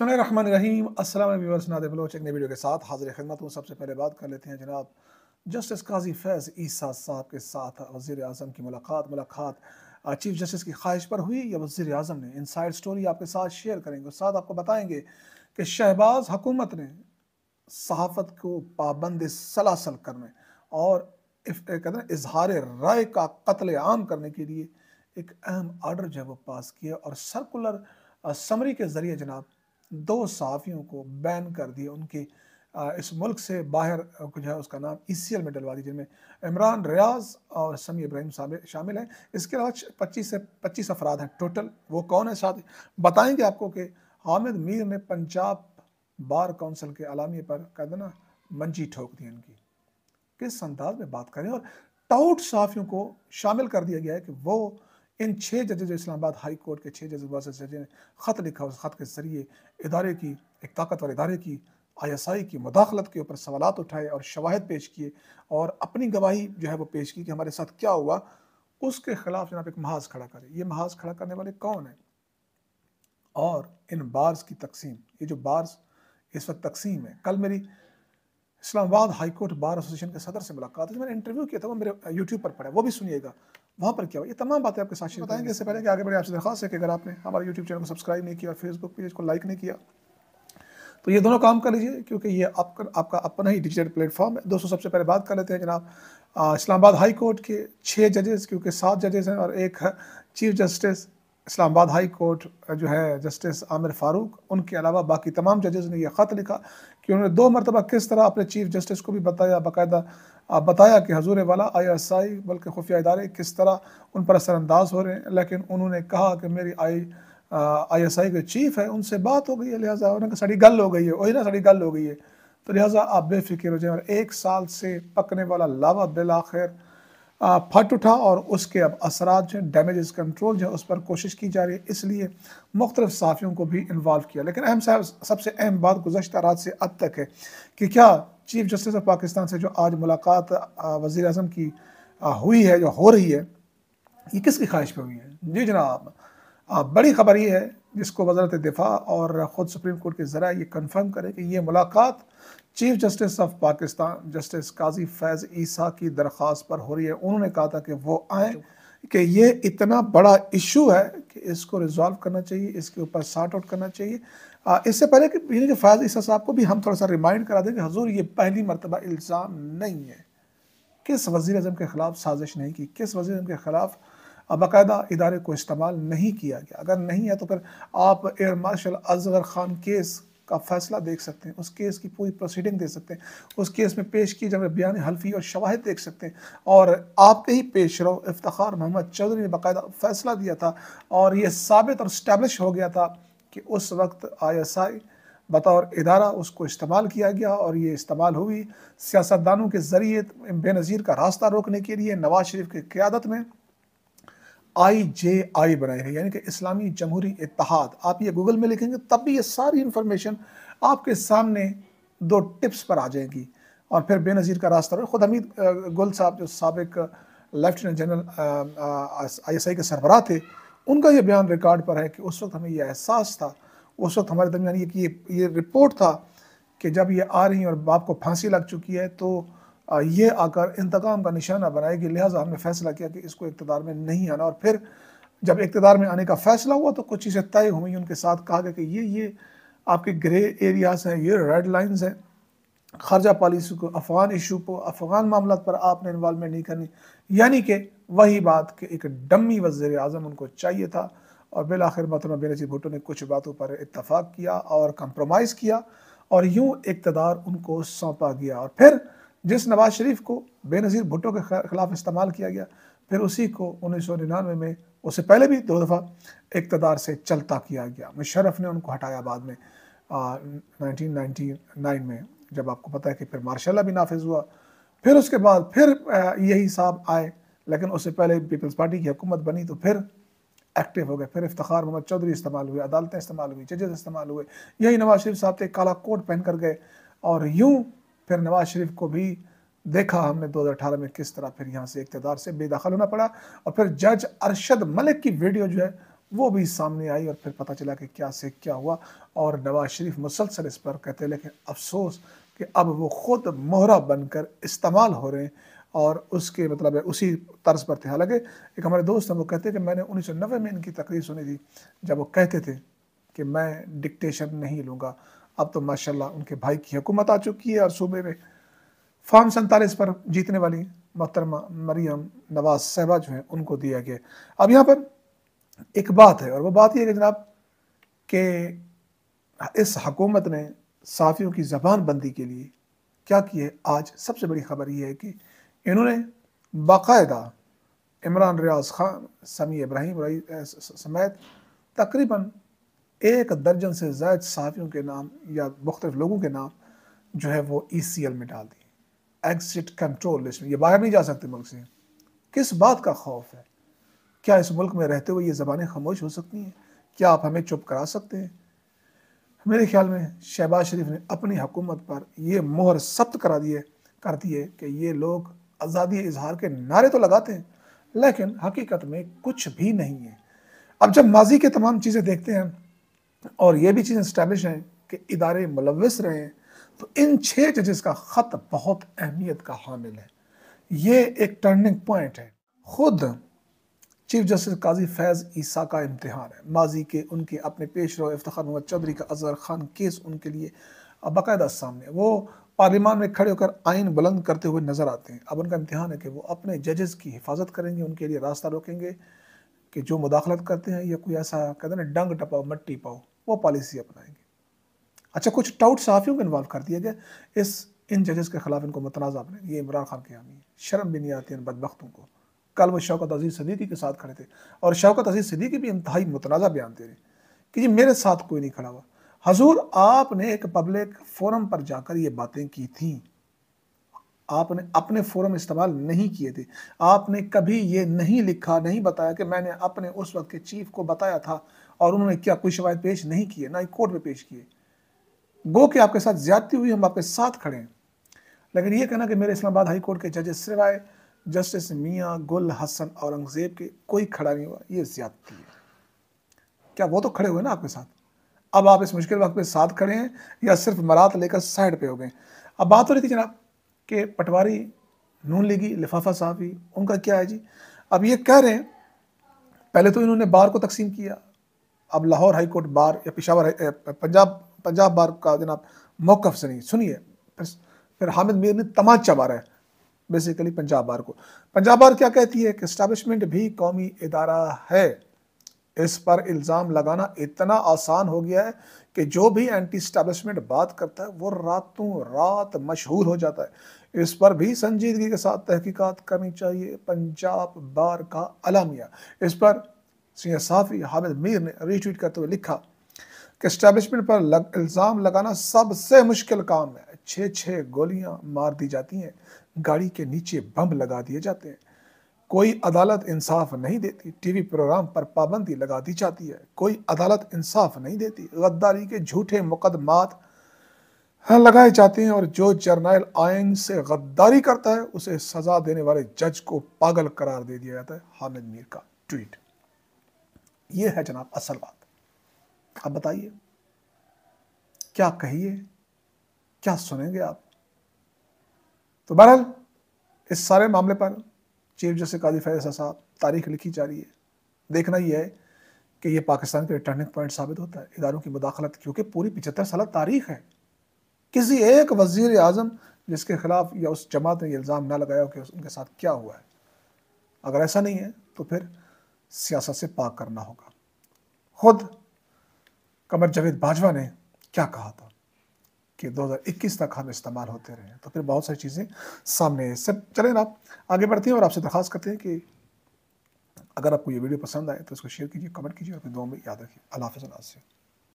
video के साथ हाजिर खदमत हूँ सबसे पहले बात कर लेते हैं जनाब जस्टिस काजी फैज़ ईसा साहब के साथ वजीर अजम की मुलाकात मुलाकात चीफ जस्टिस की ख्वाहिश पर हुई या वजीर अजम ने इन साइड स्टोरी आपके साथ शेयर करेंगे और साथ आपको बताएंगे कि शहबाज हुकूमत ने सहाफ़त को पाबंद सलासल करने और कहते हैं इजहार राय का कत्ल आम करने के लिए एक अहम आर्डर जो है वो पास किया और सर्कुलर समरी के ज़रिए जनाब दो सहाफ़ियों को बैन कर दिया उनके इस मुल्क से बाहर जो है उसका नाम ई सी एल में डलवा दी जिनमें इमरान रियाज और समी इब्राहिम शामिल हैं इसके अलावा पच्चीस से पच्चीस अफराद हैं टोटल वो कौन है साथ बताएंगे आपको कि हामिद मीर ने पंजाब बार काउंसिल के अलामी पर कह देना मंजी ठोक दी इनकी किस अंदाज में बात करें और टाउट साफियों को शामिल कर दिया गया है कि वो इन छः जजेज जो इस्लामाबाद हाई कोर्ट के छः जजबात जज ने ख़त लिखा उस ख़त के ज़रिए इदारे की एक ताकतवर इदारे की आई की मुदाखलत के ऊपर सवाल उठाए और शवाहद पेश किए और अपनी गवाही जो है वो पेश की कि हमारे साथ क्या हुआ उसके खिलाफ जनाब एक महाज खड़ा करे ये महाज खड़ा करने वाले कौन है और इन बार्स की तकसीम ये जो बार्स इस वक्त तकसीम है कल मेरी Islamabad high court bar association के सदर से मुलाकात है मैंने इंटरव्यू किया था वो मेरे यूट्यूब पर पड़ा वो भी सुनिएगा वहाँ पर क्या हुआ ये तमाम बातें आपके साथ बताएंगे इससे पहले कि आगे बढ़े आपसे दरखास्त है कि अगर आपने हमारे यूट्यूब चैनल को सब्सक्राइब नहीं किया और फेसबुक पेज को लाइक नहीं किया तो ये दोनों काम कर लीजिए क्योंकि ये आपका आपका अपना ही डिजिटल प्लेटफॉर्म है दोस्तों सबसे पहले बात कर लेते हैं जनाब इस्लामाबाद हाई कोर्ट के छः जजेस क्योंकि सात जजेस हैं और एक chief justice Islamabad high court जो है जस्टिस आमिर फ़ारूक उनके अलावा बाकी तमाम जजेस ने यह ख़त लिखा कि उन्होंने दो मरतबा किस तरह अपने चीफ जस्टिस को भी बताया बाकायदा आप बताया कि हजूर वाला आई एस आई बल्कि खुफिया इदारे किस तरह उन पर असरानंदाज हो रहे हैं लेकिन उन्होंने कहा कि मेरी आई आई एस आई के चीफ है उनसे बात हो गई है लिहाजा उन्होंने सड़ी गल हो गई है वही ना सड़ी गल हो गई है तो लिहाजा आप बेफिक्र हो जाए और एक साल से पकने वाला लावा बिल आखिर फट उठा और उसके अब असरा जो डैमेज कंट्रोल जो है उस पर कोशिश की जा रही है इसलिए मुख्तलिफ साफियों को भी इन्वॉल्व किया लेकिन अहम साहब सबसे अहम बात गुजशत रात से अब तक है कि क्या चीफ जस्टिस ऑफ पाकिस्तान से जो आज मुलाकात वज़ी अजम की हुई है जो हो रही है ये किसकी ख्वाहिश पर हुई है जी जनाब बड़ी खबर यह है जिसको वजारत दिफा और ख़ुद सुप्रीम कोर्ट के ज़रा ये कन्फर्म करें कि ये मुलाकात chief justice of Pakistan justice Qazi Faez Isa की दरख्वास्त पर हो रही है उन्होंने कहा था कि वो आए कि ये इतना बड़ा इशू है कि इसको रिजॉल्व करना चाहिए इसके ऊपर सार्ट आउट करना चाहिए इससे पहले कि यानी कि फैज़ ईसा साहब को भी हम थोड़ा सा रिमाइंड करा दें कि हजूर ये पहली मरतबा इल्ज़ाम नहीं है किस वज़ी अजम के ख़िलाफ़ साजिश नहीं की किस वज़ी अजम के ख़िलाफ़ बाकायदा इदारे को इस्तेमाल नहीं किया गया अगर नहीं है तो फिर आप एयर मार्शल अजगर खान केस का फैसला देख सकते हैं उस केस की पूरी प्रोसीडिंग देख सकते हैं उस केस में पेश किए जब बयान हल्फी और शवाहद देख सकते हैं और आपके ही पेश रो इफ्तार मोहम्मद चौधरी ने बाकायदा फैसला दिया था और ये साबित और इस्टेब्लिश हो गया था कि उस वक्त आई एस आई बतौर इदारा उसको इस्तेमाल किया गया और ये इस्तेमाल हुई सियासतदानों के ज़रिए बेनज़ीर का रास्ता रोकने के लिए नवाज शरीफ की क्यादत में आई जे आई बनाई है यानी कि इस्लामी जमहूरी इतिहाद आप ये गूगल में लिखेंगे तब भी ये सारी इन्फॉर्मेशन आपके सामने दो टिप्स पर आ जाएगी और फिर बेनज़ीर का रास्ता और ख़ुद हमीद गुल साहब जो सबक lieutenant general I S I के सरबरा थे उनका यह बयान रिकॉर्ड पर है कि उस वक्त हमें यह एहसास था उस वक्त हमारे दरमियान ये ये रिपोर्ट था कि जब ये आ रही और बाप को फांसी लग चुकी है तो ये आकर इंतकाम का निशाना बनाएगी लिहाजा हमने फैसला किया कि इसको इकतदार में नहीं आना और फिर जब इकतदार में आने का फैसला हुआ तो कुछ चीज़ें तय हुई उनके साथ कहा गया कि ये ये आपके ग्रे एरियाज़ हैं ये रेड लाइंस हैं खर्जा पॉलिसी को अफ़गान इशू को अफ़गान मामला पर आपने इन्वालमेंट नहीं करनी यानी कि वही बात कि एक डमी वजीर अजम उनको चाहिए था और बिल आखिर मतन बेनजी भुट्टो ने कुछ बातों पर इतफाक़ किया और कंप्रोमाइज़ किया और यूँ इकतदार उनको सौंपा गया और फिर जिस नवाज शरीफ को बेनज़ीर भुट्टो के खिलाफ इस्तेमाल किया गया फिर उसी को उन्नीस सौ निन्यानवे में उससे पहले भी दो दफ़ा इकतदार से चलता किया गया मुशरफ ने उनको हटाया बाद में नाइनटीन नाइन्टी नाइन में जब आपको पता है कि फिर मार्शाला भी नाफिज हुआ फिर उसके बाद फिर यही साहब आए लेकिन उससे पहले पीपल्स पार्टी की हुकूमत बनी तो फिर एक्टिव हो गए फिर इफ्तार मोहम्मद चौधरी इस्तेमाल हुए अदालतें इस्तेमाल हुई जजेस इस्तेमाल हुए यही नवाज शरीफ साहब थे काला कोट पहन कर गए और यूँ फिर नवाज शरीफ को भी देखा हमने 2018 में किस तरह फिर यहाँ से इकतदार से बेदखल होना पड़ा और फिर जज अरशद मलिक की वीडियो जो है वो भी सामने आई और फिर पता चला कि क्या से क्या हुआ और नवाज शरीफ मुसलसल इस पर कहते लेकिन अफसोस कि अब वो ख़ुद मोहरा बनकर इस्तेमाल हो रहे हैं और उसके मतलब है उसी तर्ज पर थे हालांकि एक हमारे दोस्त हैं वो कहते हैं कि मैंने उन्नीस में इनकी तकरीर सुनी थी जब वो कहते थे कि मैं डिक्टेशन नहीं लूँगा अब तो माशाल्लाह उनके भाई की हुकूमत आ चुकी है और सूबे में फॉर्म सैंतालीस पर जीतने वाली मोहतरमा मरियम नवाज साहबा जो हैं उनको दिया गया अब यहाँ पर एक बात है और वो बात यह है जनाब कि इस हकूमत ने साफ़ियों की ज़बान बंदी के लिए क्या किया है आज सबसे बड़ी खबर यह है कि इन्होंने बाकायदा इमरान रियाज खान समी इब्राहिम समेत तकरीबन एक दर्जन से ज्यादा साफियों के नाम या मुख्तलिफ लोगों के नाम जो है वो ई सी एल में डाल दिए एग्जिट कंट्रोल लिस्ट में ये बाहर नहीं जा सकते मुल्क से किस बात का खौफ है क्या इस मुल्क में रहते हुए ये ज़बानें खामोश हो सकती हैं क्या आप हमें चुप करा सकते हैं मेरे ख्याल में शहबाज शरीफ ने अपनी हुकूमत पर ये मोहर सख्त करा दिए कर दिए कि ये लोग आज़ादी इजहार के नारे तो लगाते हैं लेकिन हकीकत में कुछ भी नहीं है अब जब माजी के तमाम चीज़ें देखते हैं और ये भी चीज़ इस्टेब्लिश है कि इदारे मुलविस रहे हैं तो इन छः जजेस का ख़त बहुत अहमियत का हामिल है ये एक टर्निंग पॉइंट है खुद चीफ जस्टिस काजी फैज़ ईसा का इम्तहान है माजी के उनके अपने पेश रो इफ्तार मोहम्मद चौधरी का अजहर खान केस उनके लिए बाकायदा सामने वो पार्लियामान में खड़े होकर आइन बुलंद करते हुए नज़र आते हैं अब उनका इम्तहान है कि वो अपने जजेस की हिफाजत करेंगे उनके लिए रास्ता रोकेंगे कि जो मुदाखलत करते हैं या कोई ऐसा कहते हैं ना डंग टपाओ मट्टी पाओ वो पॉलिसी अपनाएंगे अच्छा कुछ टाउट सहाफ़ियों को इन्वॉल्व कर दिया गया इस इन जजेस के खिलाफ इनको मतनाज़ अपने ये इमरान खान की हामी शर्म भी नहीं आती इन बदबख्तों को कल वो शौकत अजीज़ सदीकी के साथ खड़े थे और शौकत अजीज़ सदीकी भी इंतहाई मतनाजा बयान दे रहे कि जी मेरे साथ कोई नहीं खड़ा हुआ हजूर आपने एक पब्लिक फोरम पर जाकर ये बातें की थी आपने अपने फोरम इस्तेमाल नहीं किए थे आपने कभी ये नहीं लिखा नहीं बताया कि मैंने अपने उस वक्त के चीफ को बताया था और उन्होंने क्या कोई शिकायत पेश नहीं किए ना ही कोर्ट में पेश किए गो कि आपके साथ ज्यादती हुई हम आपके साथ खड़े हैं लेकिन ये कहना कि मेरे इस्लामाबाद हाई कोर्ट के जजेस सिवाय जस्टिस मियाँ गुल हसन औरंगज़ेब के कोई खड़ा नहीं हुआ ये ज्यादती है क्या वो तो खड़े हुए ना आपके साथ अब आप इस मुश्किल वक्त पे साथ खड़े हैं या सिर्फ मरात लेकर साइड पे हो गए अब बात हो रही थी जनाब कि पटवारी नून लीगी लिफाफा साफी उनका क्या है जी अब ये कह रहे हैं पहले तो इन्होंने बार को तकसीम किया अब लाहौर हाई कोर्ट बार या पिशावर पंजाब पंजाब बार का जनाब मौकफ से नहीं सुनिए फिर फिर हामिद मीर ने तमाचा मारा है बेसिकली पंजाब बार को पंजाब बार क्या कहती है कि इस्टेबलिशमेंट भी कौमी इदारा है इस पर इल्ज़ाम लगाना इतना आसान हो गया है कि जो भी एंटी स्टैब्लिशमेंट बात करता है वो रातों रात मशहूर हो जाता है इस पर भी संजीदगी के साथ तहकीकात करनी चाहिए पंजाब बार का अलामिया इस पर सिया साफ़ी हामिद मीर ने रीट्वीट करते हुए लिखा कि स्टैब्लिशमेंट पर लग, इल्ज़ाम लगाना सबसे मुश्किल काम है छः छः गोलियां मार दी जाती हैं गाड़ी के नीचे बम लगा दिए जाते हैं कोई अदालत इंसाफ नहीं देती टीवी प्रोग्राम पर पाबंदी लगा दी जाती है कोई अदालत इंसाफ नहीं देती गद्दारी के झूठे मुकदमात लगाए जाते हैं और जो जर्नल आयन से गद्दारी करता है उसे सजा देने वाले जज को पागल करार दे दिया जाता है हामिद मीर का ट्वीट यह है जनाब असल बात अब बताइए क्या कहिए क्या सुनेंगे आप तो बहरहाल इस सारे मामले पर चीफ जस्टिस काजी फैज साहब तारीख लिखी जा रही है देखना यह है कि यह पाकिस्तान का टर्निंग पॉइंट साबित होता है इदारों की मुदाखलत क्योंकि पूरी पिचहत्तर साल तारीख है किसी एक वजीर आजम जिसके खिलाफ या उस जमात ने इल्ज़ाम ना लगाया कि उनके साथ क्या हुआ है अगर ऐसा नहीं है तो फिर सियासत से पाक करना होगा खुद कमर जावेद बाजवा ने क्या कहा था कि 2021 तक हम इस्तेमाल होते रहें तो फिर बहुत सारी चीज़ें सामने सब चलें आप आगे बढ़ते हैं और आपसे दरख्वास्त करते हैं कि अगर आपको ये वीडियो पसंद आए तो इसको शेयर कीजिए कमेंट कीजिए और अपने दो में याद रखिए अल्लाह नासिर